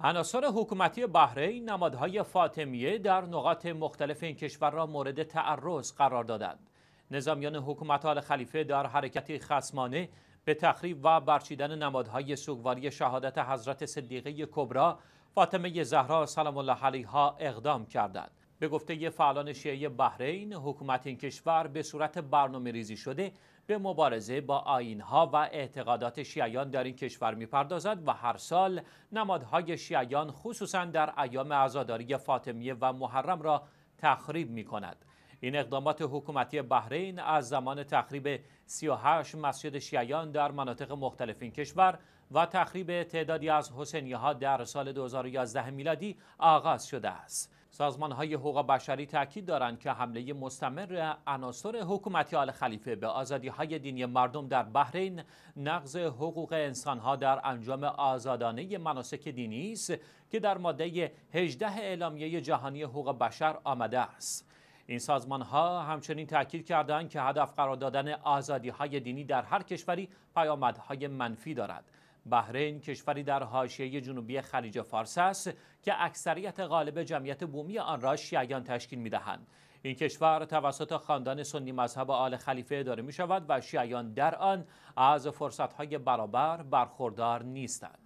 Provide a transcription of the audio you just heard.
عناصر حکومتی بحرین نمادهای فاطمیه در نقاط مختلف این کشور را مورد تعرض قرار دادند. نظامیان حکومت آل خلیفه در حرکتی خسمانه به تخریب و برچیدن نمادهای سوگواری شهادت حضرت صدیقه کبرا فاطمه زهرا سلام الله علیها اقدام کردند. به گفته فعالان شیعه بحرین حکومت این کشور به صورت برنامه ریزی شده به مبارزه با آینها و اعتقادات شیعیان در این کشور میپردازد و هر سال نمادهای شیعیان خصوصا در ایام عزاداری فاطمیه و محرم را تخریب می کند. این اقدامات حکومتی بحرین از زمان تخریب 38 مسجد شیعیان در مناطق مختلف این کشور و تخریب تعدادی از حسینیه ها در سال 2011 میلادی آغاز شده است. سازمان های حقوق بشری تاکید دارند که حمله مستمر عناصر حکومتی آل خلیفه به آزادی های دینی مردم در بحرین نقض حقوق انسان ها در انجام آزادانه مناسک دینی است که در ماده 18 اعلامیه جهانی حقوق بشر آمده است. این سازمان ها همچنین تاکید کردند که هدف قرار دادن آزادی های دینی در هر کشوری پیامدهای منفی دارد بحرین کشوری در حاشیه جنوبی خلیج فارس است که اکثریت غالب جمعیت بومی آن را شیعیان تشکیل دهند. این کشور توسط خاندان سنی مذهب آل خلیفه اداره می شود و شیعیان در آن از فرصتهای برابر برخوردار نیستند